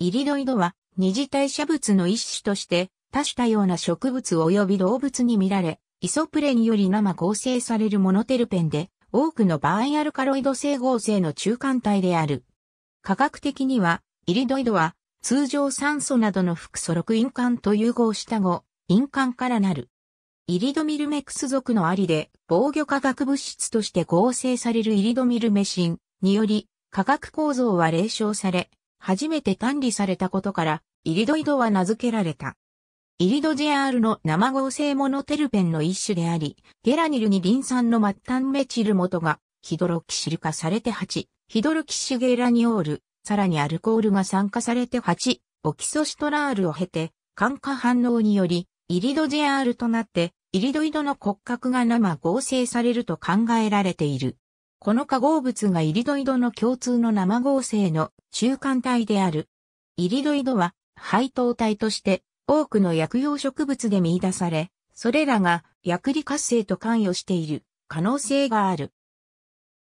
イリドイドは二次代謝物の一種として多種多様な植物及び動物に見られ、イソプレンより生合成されるモノテルペンで、多くの場合アルカロイド性合成の中間体である。科学的には、イリドイドは通常酸素などの副素6印環と融合した後、印環からなる。イリドミルメクス属のありで防御化学物質として合成されるイリドミルメシンにより、化学構造は冷焼され、初めて管理されたことから、イリドイドは名付けられた。イリド JR の生合成モノテルペンの一種であり、ゲラニルにリン酸の末端メチル元がヒドロキシル化されて8、ヒドロキシゲラニオール、さらにアルコールが酸化されて8、オキソシトラールを経て、酸化反応により、イリド JR となって、イリドイドの骨格が生合成されると考えられている。この化合物がイリドイドの共通の生合成の中間体である。イリドイドは配糖体として多くの薬用植物で見出され、それらが薬理活性と関与している可能性がある。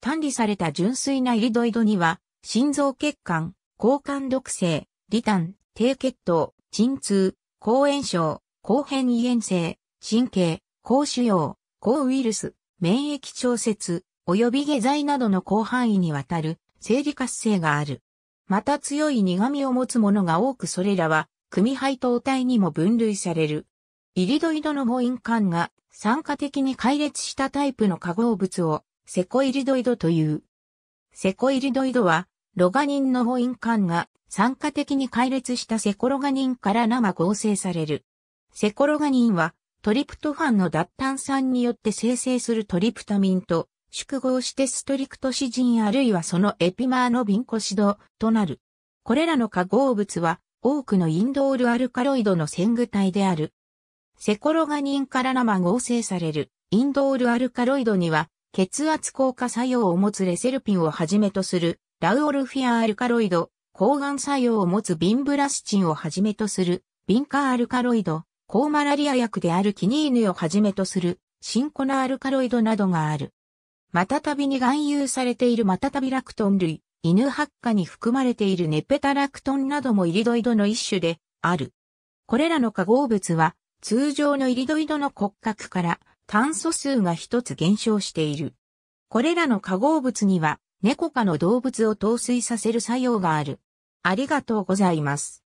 単理された純粋なイリドイドには、心臓血管、交換毒性、リタン、低血糖、鎮痛、抗炎症、抗変異炎性、神経、抗腫瘍、抗ウイルス、免疫調節、及び下剤などの広範囲にわたる生理活性がある。また強い苦味を持つものが多くそれらは、組配糖体にも分類される。イリドイドの誤飲管が酸化的に解裂したタイプの化合物をセコイリドイドという。セコイリドイドは、ロガニンの誤飲管が酸化的に解裂したセコロガニンから生合成される。セコロガニンはトリプトファンの脱炭酸によって生成するトリプタミンと宿合してストリクト詩人あるいはそのエピマーのビンコシドとなる。これらの化合物は多くのインドールアルカロイドの線具体である。セコロガニンから生合成されるインドールアルカロイドには血圧効果作用を持つレセルピンをはじめとするラウオルフィアアルカロイド、抗がん作用を持つビンブラスチンをはじめとするビンカアルカロイド、抗マラリア薬であるキニーヌをはじめとするシンコナアルカロイドなどがある。マタタビに含有されているマタタビラクトン類、犬ハッカに含まれているネペタラクトンなどもイリドイドの一種である。これらの化合物は通常のイリドイドの骨格から炭素数が一つ減少している。これらの化合物には猫科の動物を陶酔させる作用がある。ありがとうございます。